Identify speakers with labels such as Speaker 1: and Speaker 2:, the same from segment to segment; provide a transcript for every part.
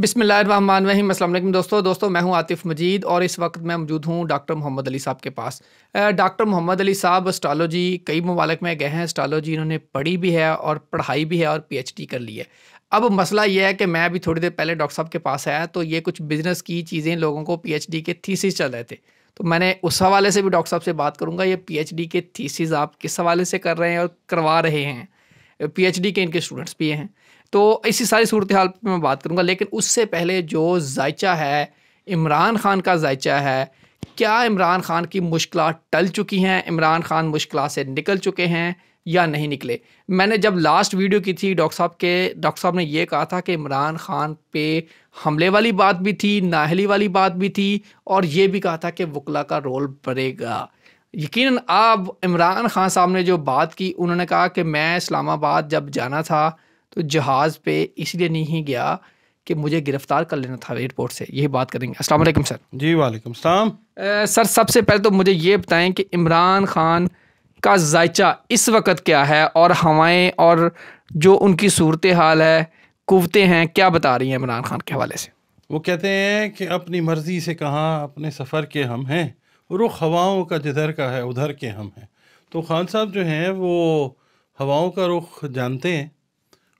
Speaker 1: बिसमीम असल दोस्तों दोस्तों मैं हूं आतिफ मजीद और इस वक्त मैं मौजूद हूं डॉक्टर मोहम्मद अली साहब के पास डॉक्टर मोहम्मद अली साहब एस्ट्रोलॉजी कई ममालक में गए हैं एस्ट्रोलॉजी इन्होंने पढ़ी भी है और पढ़ाई भी है और पीएचडी कर ली है अब मसला यह है कि मैं अभी थोड़ी देर पहले डॉक्टर साहब के पास आया तो ये कुछ बिज़नेस की चीज़ें लोगों को डी के थीसिस चल रहे थे तो मैंने उस हवाले से भी डॉक्टर साहब से बात करूँगा ये डी के थीसिस आप किस हवाले से कर रहे हैं और करवा रहे हैं डी के इनके स्टूडेंट्स भी हैं तो इसी सारी सूरत हाल पर मैं बात करूँगा लेकिन उससे पहले जो जायचा है इमरान खान का जायचा है क्या इमरान खान की मुश्किल टल चुकी हैं इमरान खान मुश्किल से निकल चुके हैं या नहीं निकले मैंने जब लास्ट वीडियो की थी डॉक्टर साहब के डॉक्टर साहब ने यह कहा था कि इमरान खान पे हमले वाली बात भी थी नाहली वाली बात भी थी और ये भी कहा था कि वकला का रोल बढ़ेगा यकीन अब इमरान खान साहब ने जो बात की उन्होंने कहा कि मैं इस्लामाबाद जब जाना था तो जहाज़ पे इसलिए नहीं गया कि मुझे गिरफ्तार कर लेना था एयरपोर्ट से यही बात करेंगे अस्सलाम वालेकुम सर जी वालेकुम सलाम सर सबसे पहले तो मुझे ये बताएं कि इमरान खान का जायचा इस वक्त क्या है और हवाएं और जो उनकी सूरत हाल है कुवतें हैं क्या बता रही हैं इमरान खान के हवाले से
Speaker 2: वो कहते हैं कि अपनी मर्ज़ी से कहाँ अपने सफ़र के हम हैं रुख हवाओं का जिधर का है उधर के हम हैं तो खान साहब जो हैं वो हवाओं का रुख जानते हैं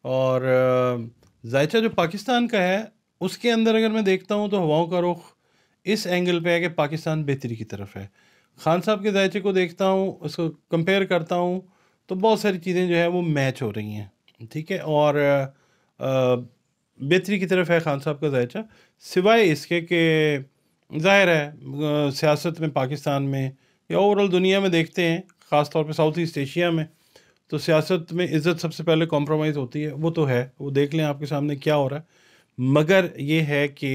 Speaker 2: और जायचा जो पाकिस्तान का है उसके अंदर अगर मैं देखता हूँ तो हवाओं का रुख इस एंगल पे है कि पाकिस्तान बेहतरी की तरफ है खान साहब के जायचे को देखता हूँ उसको कंपेयर करता हूँ तो बहुत सारी चीज़ें जो है वो मैच हो रही हैं ठीक है और बेहतरी की तरफ है खान साहब का जायचा सिवाय इसके कि जाहिर है सियासत में पाकिस्तान में या ओवरऑल दुनिया में देखते हैं ख़ास तौर साउथ ईस्ट एशिया में तो सियासत में इज्जत सबसे पहले कॉम्प्रोमाइज़ होती है वो तो है वो देख लें आपके सामने क्या हो रहा है मगर ये है कि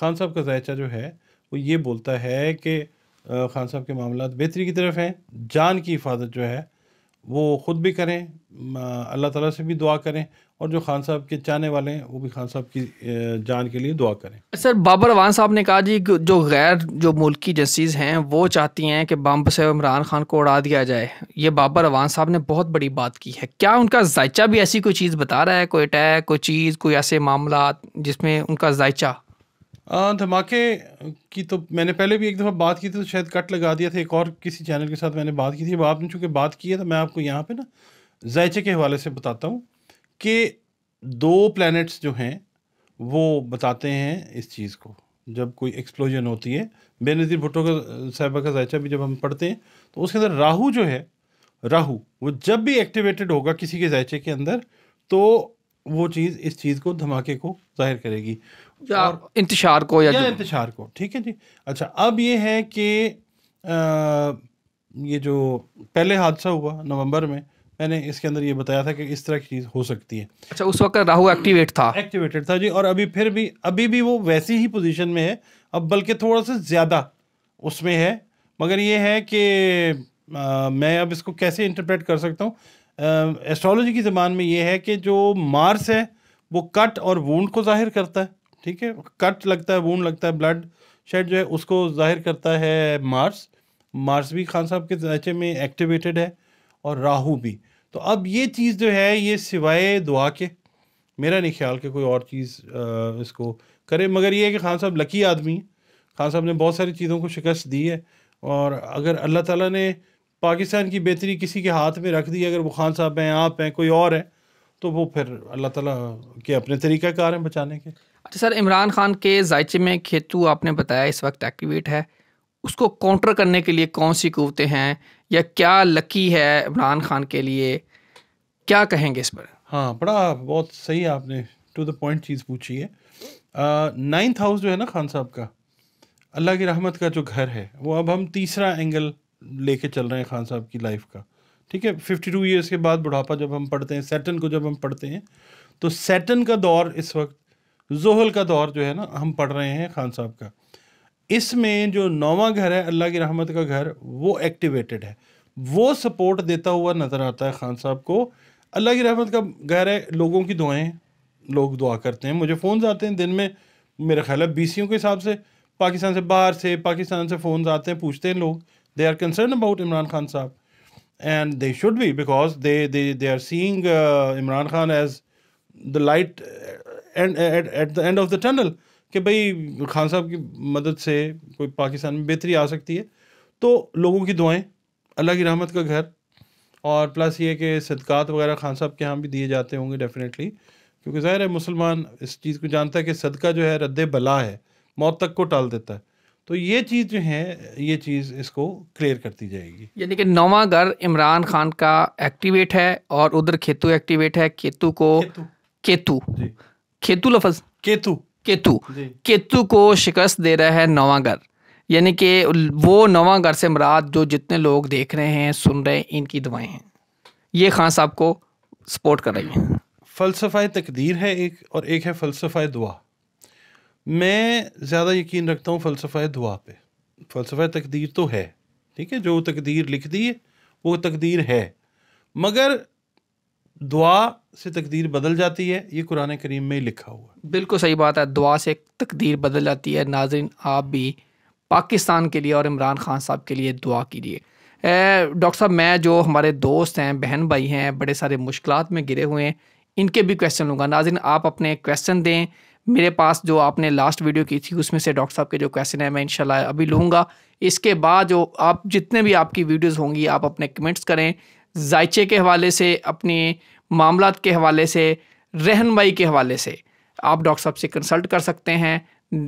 Speaker 2: खान साहब का जायचा जो है वो ये बोलता है कि खान साहब के मामला बेहतरी की तरफ हैं जान की हिफाजत जो है वो ख़ुद भी करें अल्लाह ताला से भी दुआ करें और जो खान साहब के चाहने वाले हैं वो भी खान साहब की जान के लिए दुआ करें
Speaker 1: सर बाबर अवान साहब ने कहा जी जो गैर जो मुल्की एजेंसीज़ हैं वो चाहती हैं कि बम्ब से इमरान खान को उड़ा दिया जाए ये बाबर अवान साहब ने बहुत बड़ी बात की है क्या उनका जायचा भी ऐसी कोई चीज़ बता रहा है कोई अटैक कोई चीज़ कोई ऐसे मामला जिसमें उनका जायचा
Speaker 2: धमाके की तो मैंने पहले भी एक दफ़ा बात की थी तो शायद कट लगा दिया था एक और किसी चैनल के साथ मैंने बात की थी अब आपने चूँकि बात की है तो मैं आपको यहाँ पे ना जायचे के हवाले से बताता हूँ कि दो प्लैनेट्स जो हैं वो बताते हैं इस चीज़ को जब कोई एक्सप्लोजन होती है बेनज़ीर भुट्टो का साहबा का जायचा भी जब हम पढ़ते हैं तो उसके अंदर राहू जो है राहू वो जब भी एक्टिवेटेड होगा किसी के जायचे के अंदर तो वो चीज़ इस चीज़ को धमाके को जाहिर करेगी या इंतशार को या, या इंतशार को ठीक है जी अच्छा अब ये है कि ये जो पहले हादसा हुआ नवंबर में मैंने इसके अंदर ये बताया था कि इस तरह की चीज़ हो सकती है अच्छा उस वक्त राहु एक्टिवेट था एक्टिवेटेड था जी और अभी फिर भी अभी भी वो वैसी ही पोजीशन में है अब बल्कि थोड़ा सा ज़्यादा उसमें है मगर ये है कि मैं अब इसको कैसे इंटरप्रेट कर सकता हूँ एस्ट्रोलॉजी की ज़बान में ये है कि जो मार्स है वो कट और वूंड को जाहिर करता है ठीक है कट लगता है वून लगता है ब्लड शेड जो है उसको जाहिर करता है मार्स मार्स भी खान साहब के जायचे में एक्टिवेटेड है और राहु भी तो अब ये चीज़ जो है ये सिवाय दुआ के मेरा नहीं ख्याल कि कोई और चीज़ इसको करे मगर ये है कि खान साहब लकी आदमी है खान साहब ने बहुत सारी चीज़ों को शिकस्त दी है और अगर अल्लाह ताला ने पाकिस्तान की बेहतरी किसी के हाथ में रख दी अगर वो खान साहब हैं आप हैं कोई और हैं तो वो फिर अल्लाह ताला के अपने तरीक़ाकार हैं बचाने के
Speaker 1: अच्छा सर इमरान खान के जायचे में खेतु आपने बताया इस वक्त एक्टिवेट है उसको काउंटर करने के लिए कौन सी कुतें हैं या क्या लकी है इमरान खान के लिए क्या कहेंगे इस पर
Speaker 2: हाँ बड़ा बहुत सही आपने टू द पॉइंट चीज़ पूछी है नाइन्थ हाउस जो है ना खान साहब का अल्लाह की रहमत का जो घर है वो अब हम तीसरा एंगल लेके चल रहे हैं खान साहब की लाइफ का ठीक है फिफ्टी टू ईयर्स के बाद बुढ़ापा जब हम पढ़ते हैं सैटन को जब हम पढ़ते हैं तो सैटन का दौर इस वक्त जोहल का दौर जो है ना हम पढ़ रहे हैं खान साहब का इसमें जो नौवा घर है अल्लाह की रहमत का घर वो एक्टिवेटेड है वो सपोर्ट देता हुआ नज़र आता है खान साहब को अल्लाह की रहमत का घर है लोगों की दुआएं लोग दुआ करते हैं मुझे फ़ोन आते हैं दिन में मेरा ख्याल है बीसियों के हिसाब से पाकिस्तान से बाहर से पाकिस्तान से फ़ोन आते हैं पूछते हैं लोग they are concern about Imran Khan साहब and they should be because they they they are seeing Imran Khan as the light and at the end of the tunnel कि भाई खान साहब की मदद से कोई पाकिस्तान में बेहतरी आ सकती है तो लोगों की दुआएं अल्लाह की रहमत का घर और प्लस ये कि सदक़ात वगैरह खान साहब के यहाँ भी दिए जाते होंगे डेफिनेटली क्योंकि ज़ाहिर है मुसलमान इस चीज़ को जानता है कि सदका जो है रद्द बला है मौत तक को टाल देता है तो ये चीज़ जो है ये चीज़ इसको क्लियर करती जाएगी
Speaker 1: यानी कि नवा घर इमरान खान का एक्टिवेट है और उधर खेतु एक्टिवेट है केतु को केतु, केतु। खेतु लफज केतु केतु केतु को शिकस्त दे रहा है नवागर यानी कि वो नवागर से मराद जो जितने लोग देख रहे हैं सुन रहे हैं इनकी दवाएं हैं ये खान साहब को सपोर्ट कर रही हैं
Speaker 2: फ़लसफ़ा तकदीर है एक और एक है फ़लसफ़ा दुआ मैं ज़्यादा यकीन रखता हूँ फ़लसफ़ा दुआ पे फ़लसफ़ा तकदीर तो है ठीक है जो तकदीर लिख दी है वो तकदीर है मगर दुआ से तकदीर बदल जाती है ये कुरान करीम में ही लिखा हुआ
Speaker 1: है बिल्कुल सही बात है दुआ से तकदीर बदल जाती है नाजिन आप भी पाकिस्तान के लिए और इमरान खान साहब के लिए दुआ कीजिए डॉक्टर साहब मैं जो हमारे दोस्त हैं बहन भाई हैं बड़े सारे मुश्किल में गिरे हुए हैं इनके भी क्वेश्चन लूँगा नाजिन आप अपने क्वेश्चन दें मेरे पास जो आपने लास्ट वीडियो की थी उसमें से डॉक्टर साहब के जो क्वेश्चन है मैं इंशाल्लाह अभी लूँगा इसके बाद जो आप जितने भी आपकी वीडियोस होंगी आप अपने कमेंट्स करें जायचे के हवाले से अपने मामला के हवाले से रहनमई के हवाले से आप डॉक्टर साहब से कंसल्ट कर सकते हैं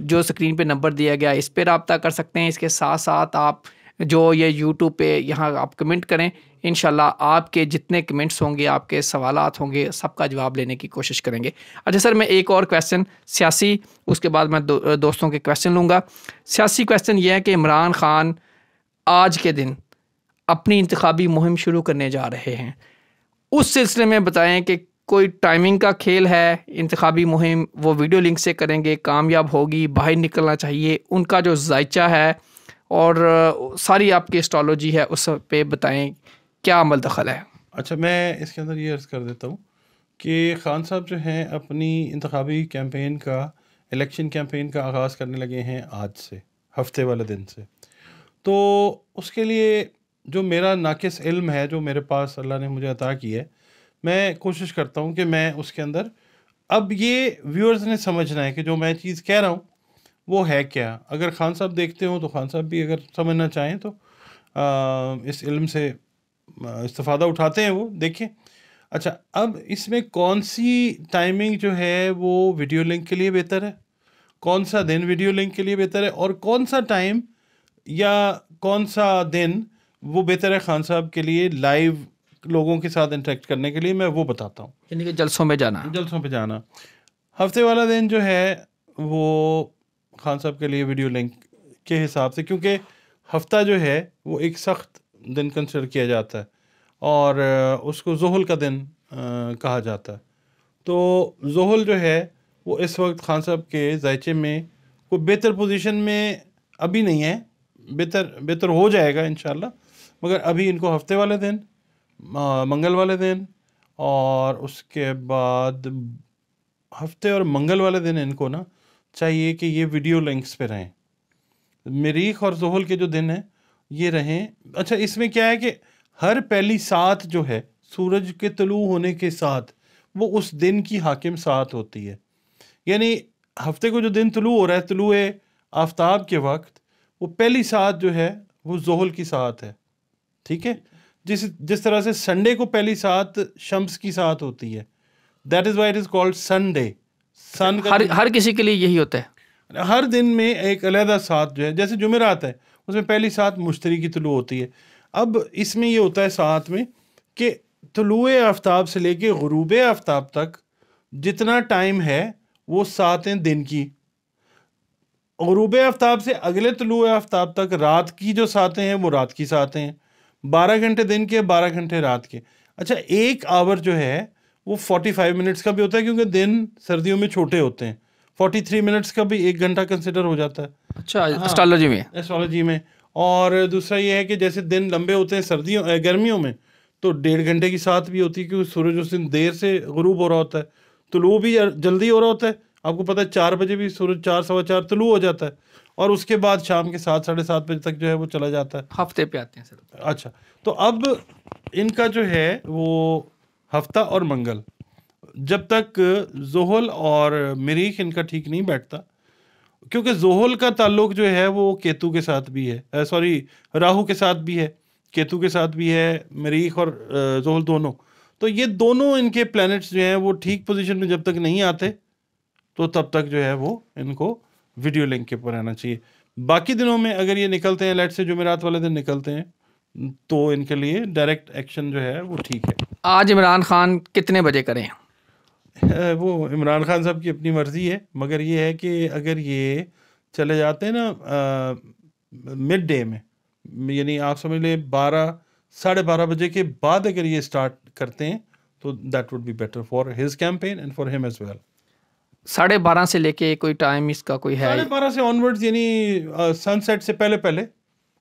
Speaker 1: जो स्क्रीन पे नंबर दिया गया इस पर रबता कर सकते हैं इसके साथ साथ आप जो ये यूट्यूब पे यहाँ आप कमेंट करें इन आपके जितने कमेंट्स होंगे आपके सवाल होंगे सबका जवाब लेने की कोशिश करेंगे अच्छा सर मैं एक और क्वेश्चन सियासी उसके बाद मैं दो, दोस्तों के क्वेश्चन लूँगा सियासी क्वेश्चन ये है कि इमरान खान आज के दिन अपनी इंतबी मुहिम शुरू करने जा रहे हैं उस सिलसिले में बताएं कि कोई टाइमिंग का खेल है इंतबी मुहिम वो वीडियो लिंक से करेंगे कामयाब होगी बाहर निकलना चाहिए उनका जो जायचा है और सारी आपकी एस्ट्रोलॉजी है उस पर बताएं क्या अमल दखल है
Speaker 2: अच्छा मैं इसके अंदर ये अर्ज़ कर देता हूँ कि खान साहब जो हैं अपनी इंतबी कैम्पेन का इलेक्शन कैम्पेन का आगाज़ करने लगे हैं आज से हफ्ते वाले दिन से तो उसके लिए जो मेरा नाकिस इल्म है जो मेरे पास अल्लाह ने मुझे अता की है मैं कोशिश करता हूँ कि मैं उसके अंदर अब ये व्यूअर्स ने समझना है कि जो मैं चीज़ कह रहा हूँ वो है क्या अगर खान साहब देखते हो तो खान साहब भी अगर समझना चाहें तो आ, इस इल्म से इस्तफा उठाते हैं वो देखें अच्छा अब इसमें कौन सी टाइमिंग जो है वो वीडियो लिंक के लिए बेहतर है कौन सा दिन वीडियो लिंक के लिए बेहतर है और कौन सा टाइम या कौन सा दिन वो बेहतर है खान साहब के लिए लाइव लोगों के साथ इंटरेक्ट करने के लिए मैं वो बताता हूँ यानी कि जलसों में जाना जलसों पे जाना हफ्ते वाला दिन जो है वो खान साहब के लिए वीडियो लिंक के हिसाब से क्योंकि हफ्ता जो है वो एक सख्त दिन कंसिडर किया जाता है और उसको जहल का दिन आ, कहा जाता है तो जहल जो है वो इस वक्त खान साहब के जायचे में कोई बेहतर पोजीशन में अभी नहीं है बेहतर बेहतर हो जाएगा इन मगर अभी इनको हफ्ते वाले दिन मंगल वाले दिन और उसके बाद हफ्ते और मंगल वाले दिन इनको ना चाहिए कि ये वीडियो लिंक्स पे रहें मरीख और जहल के जो दिन हैं ये रहें अच्छा इसमें क्या है कि हर पहली सात जो है सूरज के तलू होने के साथ वो उस दिन की हाकिम सात होती है यानी हफ्ते को जो दिन तलू हो रहा है तलु आफ्ताब के वक्त वो पहली सात जो है वो जहल की सात है ठीक है जिस जिस तरह से संडे को पहली सात शम्स की सात होती है that is why it is called Sunday sun हर हर किसी के लिए यही होता है हर दिन में एक अलहदा सात जो है जैसे जुमेरात है उसमें पहली सात मुश्तरी की तुलू होती है अब इसमें ये होता है साथ में कि तुलु आफ्ताब से लेके गरूब आफ्ताब तक जितना टाइम है वो सातें दिन की गरूब आफ्ताब से अगले तुलु आफ्ताब तक रात की जो सातें हैं वो रात की सातें हैं बारह घंटे दिन के बारह घंटे रात के अच्छा एक आवर जो है वो फोर्टी फाइव मिनट्स का भी होता है क्योंकि दिन सर्दियों में छोटे होते हैं फोर्टी थ्री मिनट्स का भी एक घंटा कंसिडर हो जाता है अच्छा एस्ट्रोलॉजी हाँ। में एस्ट्रोलॉजी में और दूसरा ये है कि जैसे दिन लंबे होते हैं सर्दियों गर्मियों में तो डेढ़ घंटे की साथ भी होती है क्योंकि सूरज उस दिन देर से गरूब हो रहा होता है तो लू भी जल्दी हो रहा होता है आपको पता है चार बजे भी सूरज चार सवा चार तुलू हो जाता है और उसके बाद शाम के सात साढ़े सात बजे तक जो है वो चला जाता है हफ्ते पे आते हैं सर अच्छा तो अब इनका जो है वो हफ्ता और मंगल जब तक जोहल और मरीख इनका ठीक नहीं बैठता क्योंकि जोहल का ताल्लुक जो है वो केतु के साथ भी है सॉरी राहु के साथ भी है केतु के साथ भी है मरीख और जोहल दोनों तो ये दोनों इनके प्लैनेट्स जो हैं वो ठीक पोजीशन में जब तक नहीं आते तो तब तक जो है वो इनको वीडियो लिंक के ऊपर रहना चाहिए बाकी दिनों में अगर ये निकलते हैं लेट से जुमेरात वाले दिन निकलते हैं तो इनके लिए डायरेक्ट एक्शन जो है वो ठीक है
Speaker 1: आज इमरान खान कितने बजे करें
Speaker 2: वो इमरान खान साहब की अपनी मर्ज़ी है मगर ये है कि अगर ये चले जाते हैं ना मिड डे में यानी आप समझ लें बारह साढ़े बारह बजे के बाद अगर ये स्टार्ट करते हैं तो that would be better for his campaign and for him as well
Speaker 1: साढ़े बारह से लेके कोई टाइम इसका कोई है साढ़े
Speaker 2: बारह से ऑनवर्ड्स यानी सनसेट से पहले पहले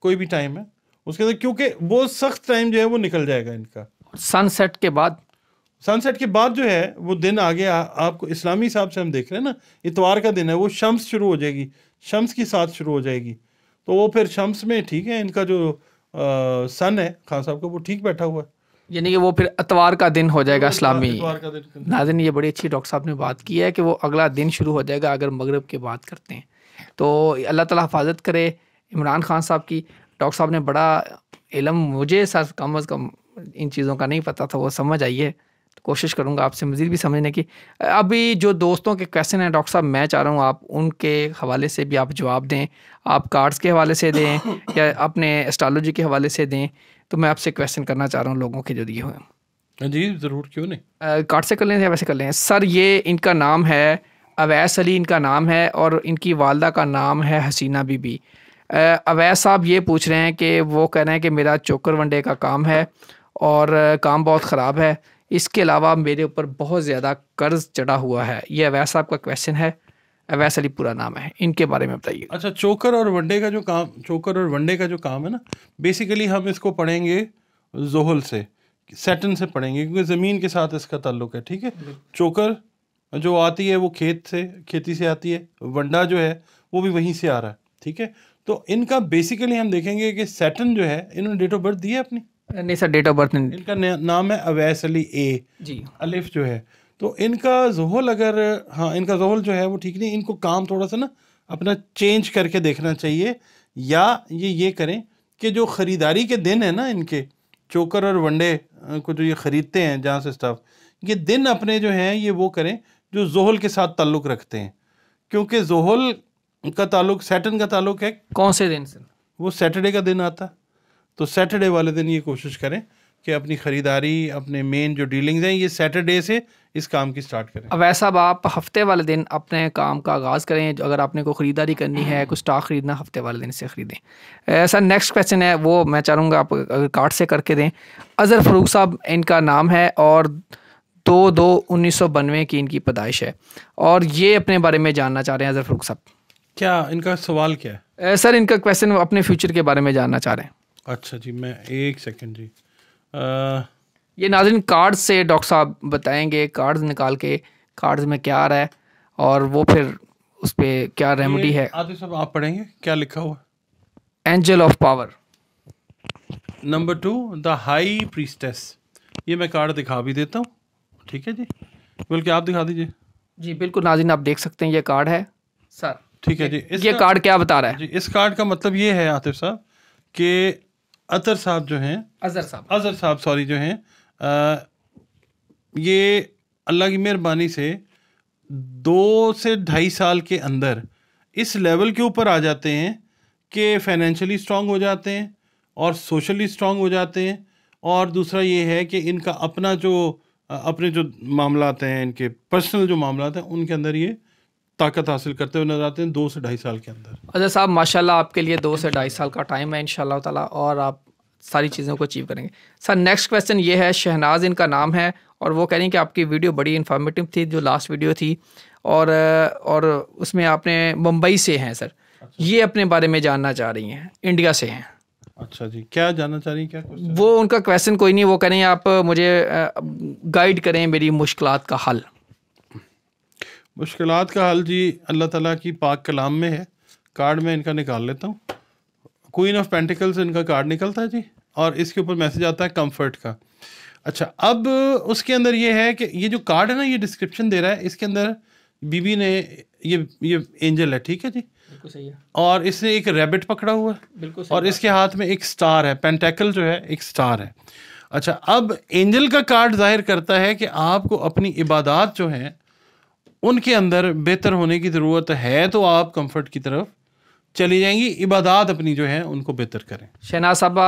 Speaker 2: कोई भी टाइम है उसके अंदर क्योंकि वो सख्त टाइम जो है वो निकल जाएगा इनका सनसेट के बाद सनसेट के बाद जो है वो दिन आगे आ, आपको इस्लामी हिसाब से हम देख रहे हैं ना इतवार का दिन है वो शम्स शुरू हो जाएगी शम्स की साथ शुरू हो जाएगी तो वो फिर शम्स में ठीक है इनका जो
Speaker 1: आ, सन है खान साहब का वो ठीक बैठा हुआ है यानी कि वो फिर अतवार का दिन हो जाएगा इस्लामी
Speaker 2: नाजन
Speaker 1: ये बड़ी अच्छी डॉक्टर साहब ने बात की है कि वो अगला दिन शुरू हो जाएगा अगर मगरब की बात करते हैं तो अल्लाह ताला हिफाजत करे इमरान खान साहब की डॉक्टर साहब ने बड़ा इलम मुझे सर कम अज़ कम इन चीज़ों का नहीं पता था वो समझ आई है कोशिश करूँगा आपसे मज़ीद भी समझने की अभी जो दोस्तों के क्वेश्चन हैं डॉक्टर साहब मैं चाह रहा हूँ आप उनके हवाले से भी आप जवाब दें आप कार्ड्स के हवाले से दें या अपने एस्ट्रोलॉजी के हवाले से दें तो मैं आपसे क्वेश्चन करना चाह रहा हूँ लोगों के जो दिए हुए
Speaker 2: जी ज़रूर क्यों
Speaker 1: नहीं कार्ड से कर लें या वैसे कर लें सर ये इनका नाम है अवैस अली इनका नाम है और इनकी वालदा का नाम है हसीना बीबी अवैस साहब ये पूछ रहे हैं कि वो कह रहे हैं कि मेरा चोकर वनडे का काम है और काम बहुत ख़राब है इसके अलावा मेरे ऊपर बहुत ज़्यादा कर्ज चढ़ा हुआ है ये अवैस साहब का क्वेश्चन है अवैस अली पूरा नाम है इनके बारे में बताइए
Speaker 2: अच्छा चोकर और वनडे का जो काम चोकर और वनडे का जो काम है ना बेसिकली हम इसको पढ़ेंगे जोहल से सेटन से पढ़ेंगे क्योंकि ज़मीन के साथ इसका ताल्लुक है ठीक है चोकर जो आती है वो खेत से खेती से आती है वंडा जो है वो भी वहीं से आ रहा है ठीक है तो इनका बेसिकली हम देखेंगे कि सेटन जो है इन्होंने डेट ऑफ बर्थ दी है अपनी नहीं सर डेट ऑफ बर्थ नहीं इनका नाम है अवैस अली ए जी अलिफ जो है तो इनका जहल अगर हाँ इनका जहल जो है वो ठीक नहीं इनको काम थोड़ा सा ना अपना चेंज करके देखना चाहिए या ये ये करें कि जो ख़रीदारी के दिन है ना इनके चोकर और वनडे को जो ये ख़रीदते हैं जहाँ से स्टाफ ये दिन अपने जो हैं ये वो करें जो जोहल के साथ ताल्लुक़ रखते हैं क्योंकि जोहल का ताल्लुक सैटन का ताल्लुक है कौन से दिन सर वो सैटरडे का दिन आता तो सैटरडे वाले दिन ये कोशिश करें कि अपनी ख़रीदारी अपने मेन जो डीलिंग्स हैं ये सैटरडे से इस काम की स्टार्ट करें
Speaker 1: अब वैसा अब आप हफ्ते वाले दिन अपने काम का आगाज़ करें अगर आपने कोई ख़रीदारी करनी है कुछ स्टॉक ख़रीदना हफ्ते वाले दिन से ख़रीदें सर नेक्स्ट क्वेश्चन है वो मैं चाहूँगा आप अगर कार्ड से करके दें अज़र फरूक साहब इनका नाम है और दो दो उन्नीस सौ बानवे की इनकी पैदाइश है और ये अपने बारे में जानना चाह रहे हैं अज़र फरूक साहब
Speaker 2: क्या इनका सवाल क्या
Speaker 1: है सर इनका क्वेश्चन अपने फ्यूचर के बारे में जानना चाह रहे हैं
Speaker 2: अच्छा जी मैं एक सेकंड जी
Speaker 1: आ... ये नाजरन कार्ड्स से डॉक्टर साहब बताएंगे कार्ड्स निकाल के कार्ड्स में क्या आ रहा है और वो फिर उस पर क्या रेमेडी है
Speaker 2: आदि साहब आप पढ़ेंगे क्या लिखा हुआ
Speaker 1: angel of power
Speaker 2: number two the high priestess ये मैं कार्ड दिखा भी देता हूँ
Speaker 1: ठीक है जी बल्कि आप दिखा दीजिए जी बिल्कुल नाजिन आप देख सकते हैं ये कार्ड है
Speaker 2: सर ठीक है जी इस ये कार्ड क्या बता रहा है जी इस कार्ड का मतलब ये है आतिफ साहब कि अतर साहब जो हैं अजहर साहब अजहर साहब सॉरी जो हैं ये अल्लाह की मेहरबानी से दो से ढाई साल के अंदर इस लेवल के ऊपर आ जाते हैं कि फाइनेंशियली स्ट्रांग हो जाते हैं और सोशली स्ट्रांग हो जाते हैं और दूसरा ये है कि इनका अपना जो अपने जो मामलाते हैं इनके पर्सनल जो मामलाते हैं उनके अंदर ये ताकत हासिल करते हुए नजर आते हैं दो से ढाई साल के अंदर
Speaker 1: अच्छा साहब माशाल्लाह आपके लिए दो से ढाई साल का टाइम है इन ताला और आप सारी चीज़ों को अचीव करेंगे सर नेक्स्ट क्वेश्चन ये है शहनाज इनका नाम है और वो कह रही कि आपकी वीडियो बड़ी इन्फॉर्मेटिव थी जो लास्ट वीडियो थी और और उसमें आपने मुंबई से हैं सर अच्छा। ये अपने बारे में जानना चाह रही हैं इंडिया से हैं अच्छा जी क्या जानना चाह रही हैं क्या वो उनका क्वेश्चन कोई नहीं वो कह रही हैं आप मुझे गाइड करें मेरी मुश्किल का हल मुश्किल का हल जी अल्लाह ताला की
Speaker 2: पाक कलाम में है कार्ड में इनका निकाल लेता हूँ क्वीन ऑफ पेंटिकल्स इनका कार्ड निकलता है जी और इसके ऊपर मैसेज आता है कंफर्ट का अच्छा अब उसके अंदर ये है कि ये जो कार्ड है ना ये डिस्क्रिप्शन दे रहा है इसके अंदर बीबी ने ये ये एंजल है ठीक है जी सही है और इसने एक रैबिट पकड़ा हुआ है बिल्कुल और इसके हाथ में एक स्टार है पेंटेकल जो है एक स्टार है अच्छा अब एंजल का कार्ड जाहिर करता है कि आपको अपनी इबादत जो है उनके अंदर बेहतर होने की ज़रूरत है
Speaker 1: तो आप कंफर्ट की तरफ चली जाएंगी इबादत अपनी जो है उनको बेहतर करें शहनाज साहब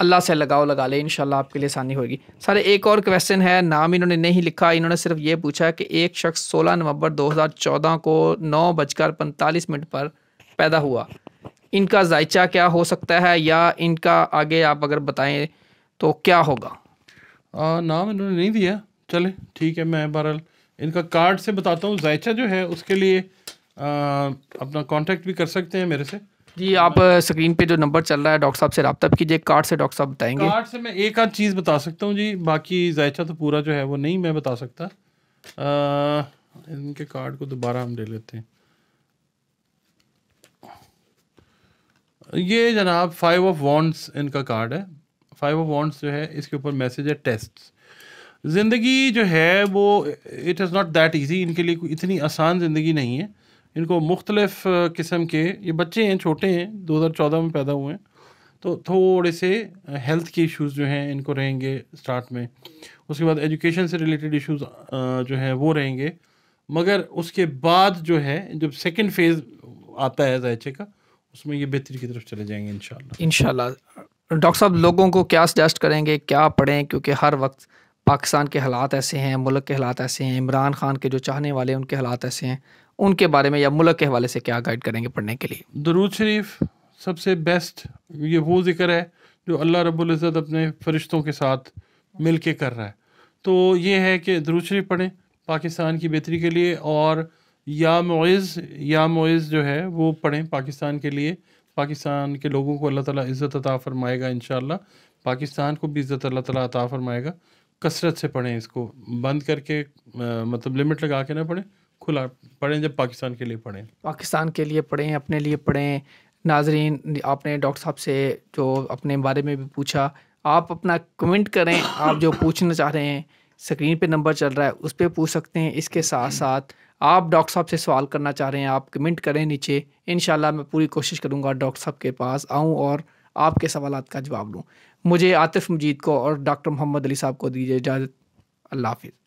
Speaker 1: अल्लाह से लगाओ लगा ले इन आपके लिए आसानी होगी सर एक और क्वेश्चन है नाम इन्होंने नहीं लिखा इन्होंने सिर्फ ये पूछा कि एक शख्स 16 नवंबर 2014 को नौ बजकर पैंतालीस मिनट पर पैदा हुआ इनका जायचा क्या हो सकता है या इनका आगे आप अगर बताएं तो क्या होगा
Speaker 2: आ, नाम इन्होंने नहीं दिया चले ठीक है मैं बहरहाल इनका कार्ड से बताता हूँ जायचा जो है उसके लिए आ,
Speaker 1: अपना कॉन्टेक्ट भी कर सकते हैं मेरे से जी आप स्क्रीन पे जो नंबर चल रहा है डॉक्टर साहब से रबता कीजिए कार्ड से डॉक्टर साहब बताएंगे कार्ड
Speaker 2: से मैं एक आध चीज़ बता सकता हूँ जी बाकी जायचा तो पूरा जो है वो नहीं मैं बता सकता आ, इनके कार्ड को दोबारा हम ले लेते हैं ये जनाब फाइव ऑफ वॉन्ट्स इनका कार्ड है फाइव ऑफ वॉन्ट्स जो है इसके ऊपर मैसेज है टेस्ट्स ज़िंदगी जो है वो it is not that easy इनके लिए कोई इतनी आसान ज़िंदगी नहीं है इनको मुख्तलफ़ किस्म के ये बच्चे हैं छोटे हैं दो हज़ार चौदह में पैदा हुए हैं तो थोड़े से हेल्थ के इश्यूज जो हैं इनको रहेंगे स्टार्ट में उसके बाद एजुकेशन से रिलेटेड इश्यूज जो हैं वो रहेंगे मगर उसके बाद जो है जब सेकेंड फेज़ आता है जायचे का उसमें ये बेहतरी की तरफ चले जाएंगे
Speaker 1: इन शाला डॉक्टर साहब लोगों को क्या सजेस्ट करेंगे क्या पढ़ें क्योंकि हर वक्त पाकिस्तान के हालात ऐसे हैं मुल्क के हालात ऐसे हैं इमरान खान के जो चाहने वाले हैं उनके हालात ऐसे हैं उनके बारे में या मुल्क के हवाले से क्या गाइड करेंगे पढ़ने के लिए
Speaker 2: दरूद शरीफ सबसे बेस्ट ये वो जिक्र है जो अल्लाह रबुल्ज़त अपने फरिश्तों के साथ मिल के कर रहा है तो ये है कि दरूद शरीफ पढ़ें पाकिस्तान की बेहतरी के लिए और या मोज़ या मोज़ जो है वो पढ़ें पाकिस्तान के लिए पाकिस्तान के लोगों को अल्लाह ताला इज़्ज़त अता फ़रमाएगा इन पाकिस्तान को भी इज़्ज़त अल्लाह ताला अता फ़रमाएगा कसरत से पढ़ें इसको बंद करके मतलब लिमिट लगा के ना पढ़ें खुला पढ़ें जब पाकिस्तान के लिए पढ़ें
Speaker 1: पाकिस्तान के लिए पढ़ें अपने लिए पढ़ें नाजरीन आपने डॉक्टर साहब से जो अपने बारे में भी पूछा आप अपना कमेंट करें आप जो पूछना चाह रहे हैं स्क्रीन पे नंबर चल रहा है उस पर पूछ सकते हैं इसके साथ साथ आप डॉक्टर साहब से सवाल करना चाह रहे हैं आप कमेंट करें नीचे इन मैं पूरी कोशिश करूँगा डॉक्टर साहब के पास आऊँ और आपके सवाल का जवाब लूँ मुझे आतिफ मजीद को और डॉक्टर मोहम्मद अली साहब को दीजिए इजाज़त अल्लाह हाफिज़